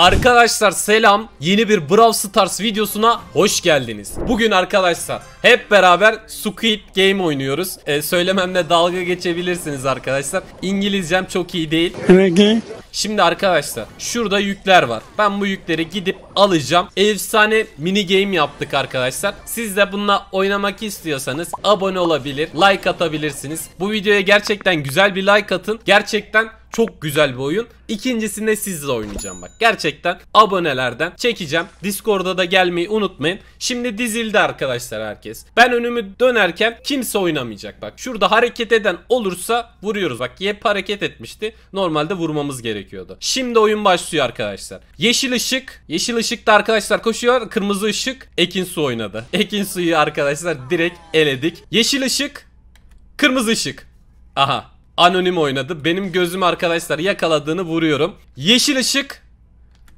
Arkadaşlar selam yeni bir Brawl Stars videosuna hoş geldiniz. Bugün arkadaşlar hep beraber Squid Game oynuyoruz. Ee, söylememle dalga geçebilirsiniz arkadaşlar. İngilizcem çok iyi değil. Şimdi arkadaşlar şurada yükler var. Ben bu yükleri gidip alacağım. Efsane mini game yaptık arkadaşlar. Siz de bununla oynamak istiyorsanız abone olabilir, like atabilirsiniz. Bu videoya gerçekten güzel bir like atın. Gerçekten çok güzel bir oyun. İkincisinde sizle oynayacağım bak. Gerçekten abonelerden çekeceğim. Discord'a da gelmeyi unutmayın. Şimdi dizildi arkadaşlar herkes. Ben önümü dönerken kimse oynamayacak bak. Şurada hareket eden olursa vuruyoruz. Bak yep hareket etmişti. Normalde vurmamız gerekiyordu. Şimdi oyun başlıyor arkadaşlar. Yeşil ışık. Yeşil ışıkta arkadaşlar koşuyor. Kırmızı ışık Ekin Su oynadı. Ekin Su'yu arkadaşlar direkt eledik. Yeşil ışık. Kırmızı ışık. Aha anonim oynadı. Benim gözüm arkadaşlar yakaladığını vuruyorum. Yeşil ışık,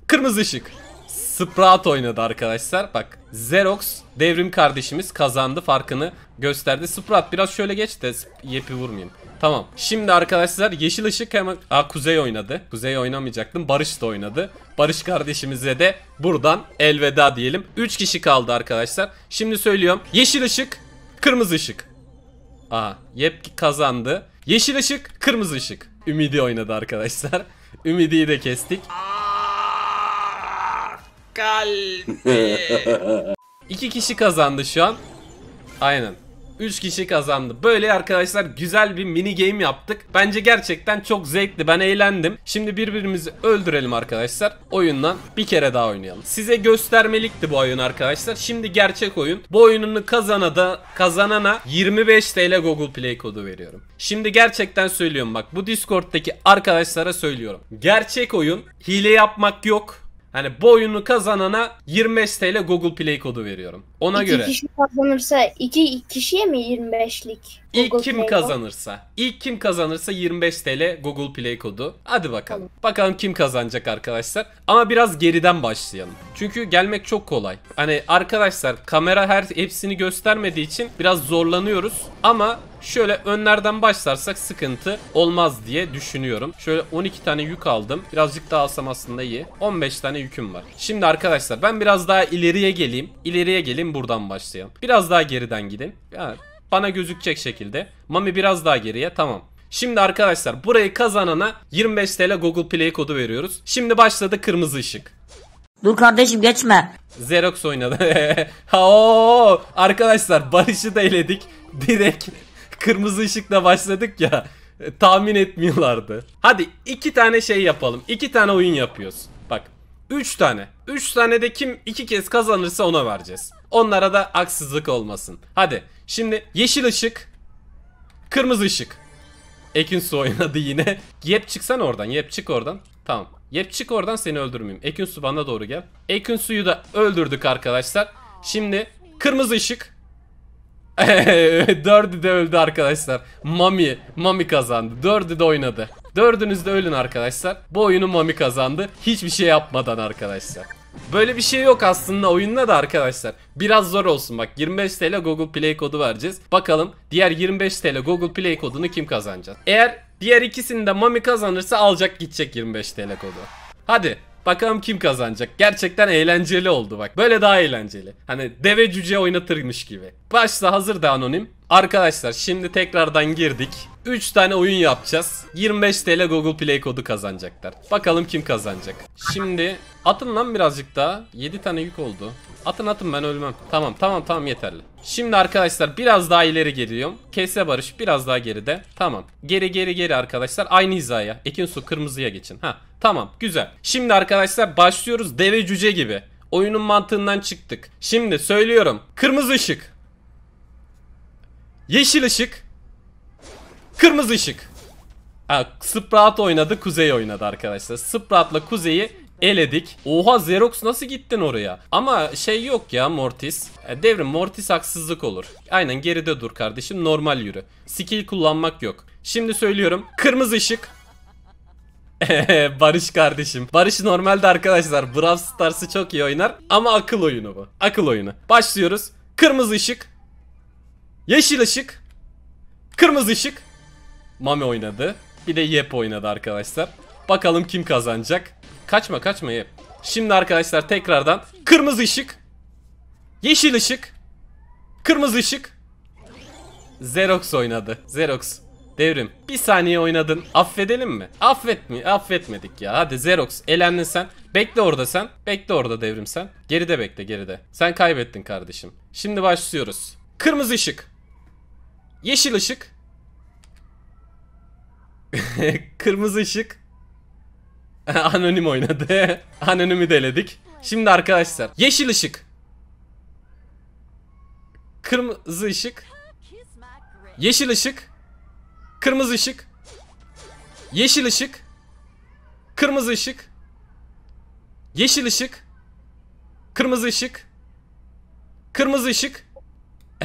kırmızı ışık. Sprout oynadı arkadaşlar. Bak Xerox devrim kardeşimiz kazandı farkını gösterdi. Sprout biraz şöyle geç de yepi vurmayayım. Tamam. Şimdi arkadaşlar yeşil ışık hemen... Aa Kuzey oynadı. Kuzey oynamayacaktım. Barış da oynadı. Barış kardeşimize de buradan elveda diyelim. 3 kişi kaldı arkadaşlar. Şimdi söylüyorum. Yeşil ışık, kırmızı ışık. Aa yep kazandı. Yeşil ışık, kırmızı ışık. Ümidi oynadı arkadaşlar. Ümidi'yi de kestik. Kalbi. İki kişi kazandı şu an. Aynen. 3 kişi kazandı. Böyle arkadaşlar güzel bir mini game yaptık. Bence gerçekten çok zevkli. Ben eğlendim. Şimdi birbirimizi öldürelim arkadaşlar. Oyundan bir kere daha oynayalım. Size göstermelikti bu oyun arkadaşlar. Şimdi gerçek oyun. Bu oyununu kazana da kazanana 25 TL Google Play kodu veriyorum. Şimdi gerçekten söylüyorum bak bu Discord'daki arkadaşlara söylüyorum. Gerçek oyun. Hile yapmak yok. Hani bu oyunu kazanana 25 TL Google Play kodu veriyorum. Ona iki göre. kişi kazanırsa iki kişiye mi 25'lik? Google İlk kim Play kazanırsa. ilk kim kazanırsa 25 TL Google Play kodu. Hadi bakalım. Tamam. Bakalım kim kazanacak arkadaşlar. Ama biraz geriden başlayalım. Çünkü gelmek çok kolay. Hani arkadaşlar kamera her hepsini göstermediği için biraz zorlanıyoruz. Ama şöyle önlerden başlarsak sıkıntı olmaz diye düşünüyorum. Şöyle 12 tane yük aldım. Birazcık daha alsam aslında iyi. 15 tane yüküm var. Şimdi arkadaşlar ben biraz daha ileriye geleyim. İleriye geleyim buradan başlayalım. Biraz daha geriden gidin. Yani bana gözükecek şekilde. Mami biraz daha geriye tamam. Şimdi arkadaşlar burayı kazanana 25 TL Google Play kodu veriyoruz. Şimdi başladı kırmızı ışık. Dur kardeşim geçme. Xerox oynadı. Oo, arkadaşlar Barış'ı da eledik. Direkt kırmızı ışıkla başladık ya. E, tahmin etmiyorlardı. Hadi iki tane şey yapalım. İki tane oyun yapıyoruz. Bak. Üç tane. Üç tane de kim iki kez kazanırsa ona vereceğiz. Onlara da aksızlık olmasın. Hadi şimdi yeşil ışık, kırmızı ışık. Ekin su oynadı yine. Yep çıksan oradan, yep çık oradan. Tamam. Yep çık oradan seni öldürmeyeyim. Ekin su bana doğru gel. Ekin suyu da öldürdük arkadaşlar. Şimdi kırmızı ışık. Dördü de öldü arkadaşlar. Mami, Mami kazandı. Dördü de oynadı. Dördünüz de ölün arkadaşlar. Bu oyunu Mami kazandı. Hiçbir şey yapmadan arkadaşlar. Böyle bir şey yok aslında oyunda da arkadaşlar. Biraz zor olsun bak 25 TL Google Play kodu vereceğiz. Bakalım diğer 25 TL Google Play kodunu kim kazanacak? Eğer diğer ikisini de Mami kazanırsa alacak gidecek 25 TL kodu. Hadi Bakalım kim kazanacak. Gerçekten eğlenceli oldu bak. Böyle daha eğlenceli. Hani deve cüce oynatırmış gibi. başta hazır da anonim. Arkadaşlar şimdi tekrardan girdik. 3 tane oyun yapacağız. 25 TL Google Play kodu kazanacaklar. Bakalım kim kazanacak. Şimdi atın lan birazcık daha. 7 tane yük oldu. Atın atın ben ölmem. Tamam tamam tamam yeterli. Şimdi arkadaşlar biraz daha ileri geliyorum. Kese Barış biraz daha geride. Tamam. Geri geri geri arkadaşlar. Aynı hizaya. Ekin su kırmızıya geçin. Ha tamam güzel. Şimdi arkadaşlar başlıyoruz deve cüce gibi. Oyunun mantığından çıktık. Şimdi söylüyorum. Kırmızı ışık. Yeşil ışık. Kırmızı ışık. Ha, Sprat oynadı, Kuzey oynadı arkadaşlar. Sprat'la Kuzey'i eledik. Oha Xerox nasıl gittin oraya? Ama şey yok ya Mortis. E, devrim Mortis haksızlık olur. Aynen geride dur kardeşim normal yürü. Skill kullanmak yok. Şimdi söylüyorum. Kırmızı ışık. Barış kardeşim. Barış normalde arkadaşlar Brawl Stars'ı çok iyi oynar ama akıl oyunu bu. Akıl oyunu. Başlıyoruz. Kırmızı ışık. Yeşil ışık. Kırmızı ışık. Mami oynadı. Bir de Yep oynadı arkadaşlar. Bakalım kim kazanacak. Kaçma kaçma Yep. Şimdi arkadaşlar tekrardan kırmızı ışık. Yeşil ışık. Kırmızı ışık. Xerox oynadı. Xerox. Devrim. Bir saniye oynadın. Affedelim mi? Affetmi? Affetmedik ya. Hadi Xerox. Elendin sen. Bekle orada sen. Bekle orada devrim sen. Geride bekle geride. Sen kaybettin kardeşim. Şimdi başlıyoruz. Kırmızı ışık. Yeşil ışık. Kırmızı ışık. Anonim oynadı. Anonimi deledik. Şimdi arkadaşlar. Yeşil ışık. Kırmızı ışık. Yeşil ışık. Kırmızı ışık. Yeşil ışık. Kırmızı ışık. Yeşil ışık. Kırmızı ışık. Kırmızı ışık.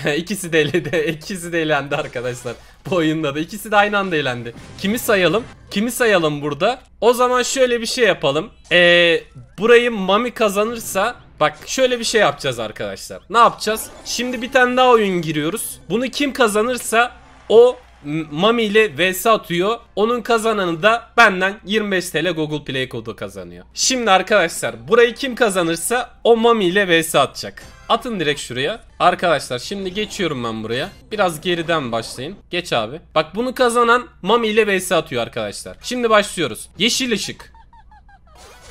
ikisi de eledi. ikisi de elendi arkadaşlar. Bu oyunda da ikisi de aynı anda elendi. Kimi sayalım? Kimi sayalım burada? O zaman şöyle bir şey yapalım. Ee, burayı Mami kazanırsa Bak şöyle bir şey yapacağız arkadaşlar. Ne yapacağız? Şimdi bir tane daha oyun giriyoruz. Bunu kim kazanırsa o Mami ile vs atıyor. Onun kazananı da benden 25 TL Google Play kodu kazanıyor. Şimdi arkadaşlar burayı kim kazanırsa o Mami ile vs atacak. Atın direkt şuraya. Arkadaşlar şimdi geçiyorum ben buraya. Biraz geriden başlayın. Geç abi. Bak bunu kazanan Mami ile BS atıyor arkadaşlar. Şimdi başlıyoruz. Yeşil ışık.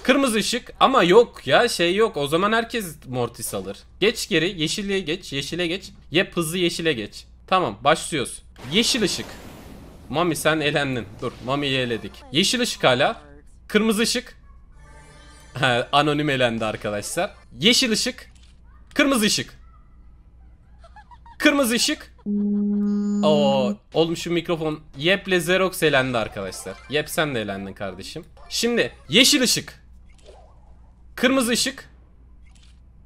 Kırmızı ışık ama yok ya şey yok. O zaman herkes mortis alır. Geç geri. Yeşile geç. Yeşile geç. Yep hızlı yeşile geç. Tamam başlıyoruz. Yeşil ışık. Mami sen elendin. Dur Mami'yi eledik. Yeşil ışık hala. Kırmızı ışık. Anonim elendi arkadaşlar. Yeşil ışık. Kırmızı ışık. Kırmızı ışık. Oo, oğlum şu mikrofon yeple Xerox elendi arkadaşlar. Yep sen de elendin kardeşim. Şimdi yeşil ışık. Kırmızı ışık.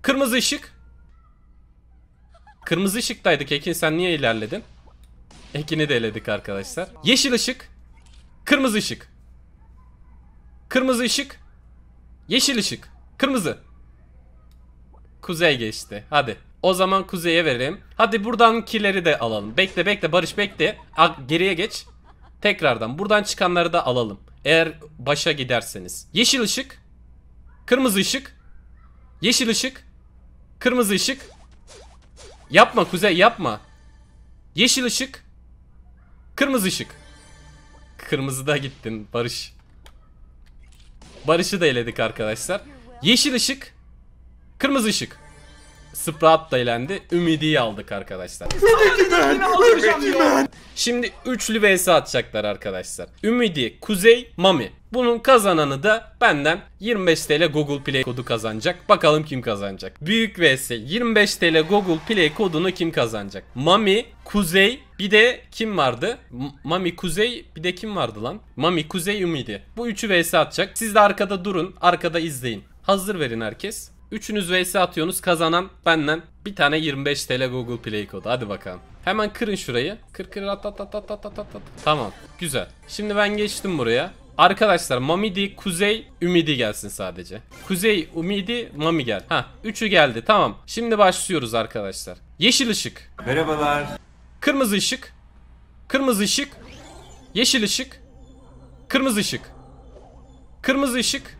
Kırmızı ışık. Kırmızı ışıktaydık Ekin sen niye ilerledin? Ekin'i de eledik arkadaşlar. Yeşil ışık. Kırmızı ışık. Kırmızı ışık. Yeşil ışık. Kırmızı. Kuzey geçti. Hadi. O zaman kuzeye verelim. Hadi buradan kileri de alalım. Bekle bekle Barış bekle. Geriye geç. Tekrardan buradan çıkanları da alalım. Eğer başa giderseniz. Yeşil ışık. Kırmızı ışık. Yeşil ışık. Kırmızı ışık. Yapma kuzey yapma. Yeşil ışık. Kırmızı ışık. Kırmızıda gittin Barış. Barış'ı da eledik arkadaşlar. Yeşil ışık. Kırmızı ışık. Sprat da elendi. Ümidi'yi aldık arkadaşlar. Ümidi ben! Ümidi ben! Şimdi üçlü vs atacaklar arkadaşlar. Ümidi, Kuzey, Mami. Bunun kazananı da benden 25 TL Google Play kodu kazanacak. Bakalım kim kazanacak. Büyük vs 25 TL Google Play kodunu kim kazanacak? Mami, Kuzey bir de kim vardı? M Mami Kuzey bir de kim vardı lan? Mami Kuzey Ümidi. Bu üçü vs atacak. Siz de arkada durun. Arkada izleyin. Hazır verin herkes. Üçünüz vs atıyorsunuz kazanan benden bir tane 25 TL Google Play kodu hadi bakalım. Hemen kırın şurayı. Kır kır at at at at at at at. Tamam güzel. Şimdi ben geçtim buraya. Arkadaşlar Mamidi, Kuzey, Ümidi gelsin sadece. Kuzey, Ümidi, Mami gel. Ha, üçü geldi. Tamam. Şimdi başlıyoruz arkadaşlar. Yeşil ışık. Merhabalar. Kırmızı ışık. Kırmızı ışık. Yeşil ışık. Kırmızı ışık. Kırmızı ışık.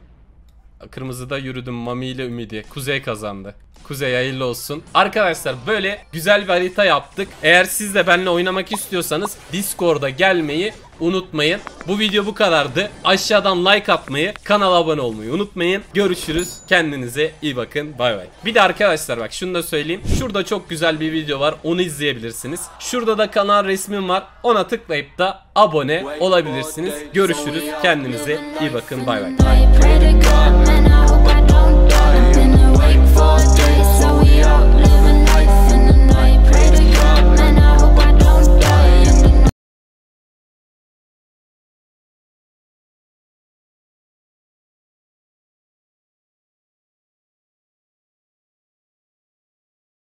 Kırmızıda yürüdüm Mami ile Ümidi. Kuzey kazandı. Kuzey hayırlı olsun. Arkadaşlar böyle güzel bir harita yaptık. Eğer siz de benimle oynamak istiyorsanız Discord'a gelmeyi unutmayın. Bu video bu kadardı. Aşağıdan like atmayı, kanala abone olmayı unutmayın. Görüşürüz. Kendinize iyi bakın. Bay bay. Bir de arkadaşlar bak şunu da söyleyeyim. Şurada çok güzel bir video var. Onu izleyebilirsiniz. Şurada da kanal resmim var. Ona tıklayıp da abone olabilirsiniz. Görüşürüz. Kendinize iyi bakın. Bay bay.